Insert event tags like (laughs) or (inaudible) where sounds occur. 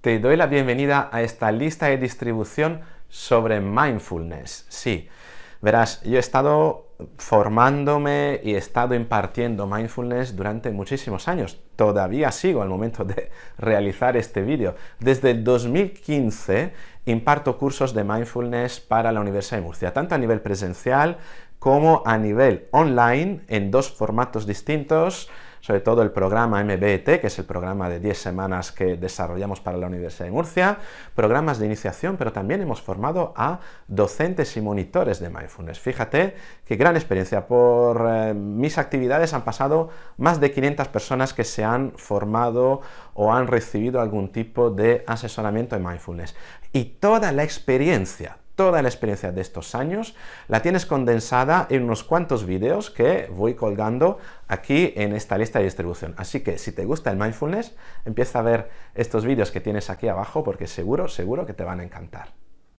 Te doy la bienvenida a esta lista de distribución sobre mindfulness. Sí, verás, yo he estado formándome y he estado impartiendo mindfulness durante muchísimos años. Todavía sigo al momento de (laughs) realizar este vídeo. Desde el 2015 imparto cursos de mindfulness para la Universidad de Murcia, tanto a nivel presencial como a nivel online, en dos formatos distintos sobre todo el programa MBET, que es el programa de 10 semanas que desarrollamos para la Universidad de Murcia, programas de iniciación, pero también hemos formado a docentes y monitores de mindfulness. Fíjate qué gran experiencia. Por eh, mis actividades han pasado más de 500 personas que se han formado o han recibido algún tipo de asesoramiento en mindfulness. Y toda la experiencia toda la experiencia de estos años, la tienes condensada en unos cuantos vídeos que voy colgando aquí en esta lista de distribución. Así que si te gusta el mindfulness, empieza a ver estos vídeos que tienes aquí abajo porque seguro, seguro que te van a encantar.